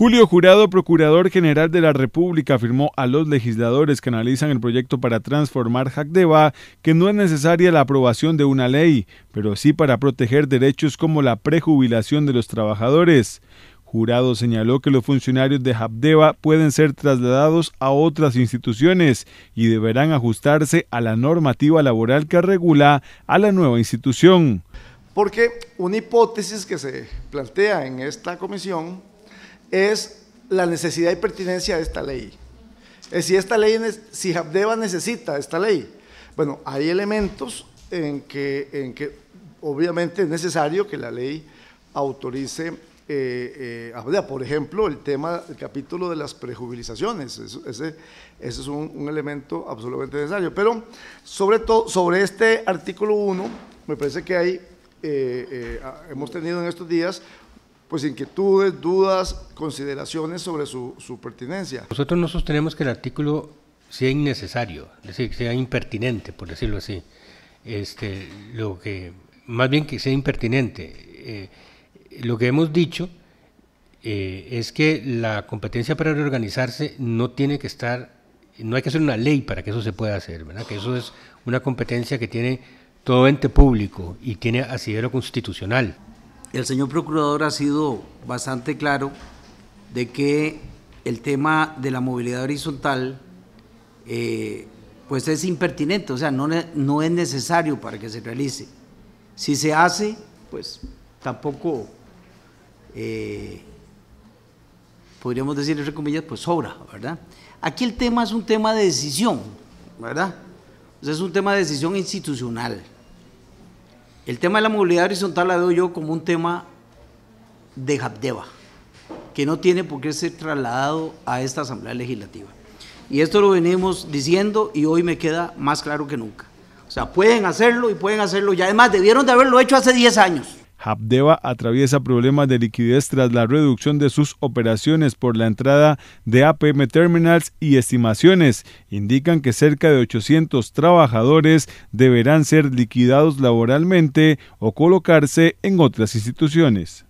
Julio Jurado, Procurador General de la República, afirmó a los legisladores que analizan el proyecto para transformar Jacdeba que no es necesaria la aprobación de una ley, pero sí para proteger derechos como la prejubilación de los trabajadores. Jurado señaló que los funcionarios de JAPDEVA pueden ser trasladados a otras instituciones y deberán ajustarse a la normativa laboral que regula a la nueva institución. Porque una hipótesis que se plantea en esta comisión es la necesidad y pertinencia de esta ley. Es si esta ley, si Habdeba necesita esta ley. Bueno, hay elementos en que, en que obviamente es necesario que la ley autorice eh, eh Por ejemplo, el tema, el capítulo de las prejubilizaciones. ese, ese, es un, elemento absolutamente necesario. Pero sobre todo, sobre este artículo 1, me parece que hay, eh, eh, hemos tenido en estos días pues inquietudes, dudas, consideraciones sobre su, pertinencia. Nosotros no sostenemos que el artículo sea innecesario, es decir, que sea impertinente, por decirlo así. Este, lo que, más bien que sea impertinente. Eh, lo que hemos dicho eh, es que la competencia para reorganizarse no tiene que estar, no hay que hacer una ley para que eso se pueda hacer, ¿verdad? Que eso es una competencia que tiene todo ente público y tiene asidero constitucional el señor procurador ha sido bastante claro de que el tema de la movilidad horizontal eh, pues es impertinente, o sea, no, es necesario para que se realice. Si se hace, pues tampoco, eh, podríamos decir entre comillas, pues sobra, ¿verdad? Aquí el tema es un tema de decisión, ¿verdad? es un tema de decisión institucional. El tema de la movilidad horizontal la veo yo como un tema de jabdeba, que no tiene por qué ser trasladado a esta Asamblea Legislativa. Y esto lo venimos diciendo y hoy me queda más claro que nunca. O sea, pueden hacerlo y pueden hacerlo. Y además debieron de haberlo hecho hace 10 años. Habdeba atraviesa problemas de liquidez tras la reducción de sus operaciones por la entrada de APM Terminals y estimaciones indican que cerca de 800 trabajadores deberán ser liquidados laboralmente o colocarse en otras instituciones.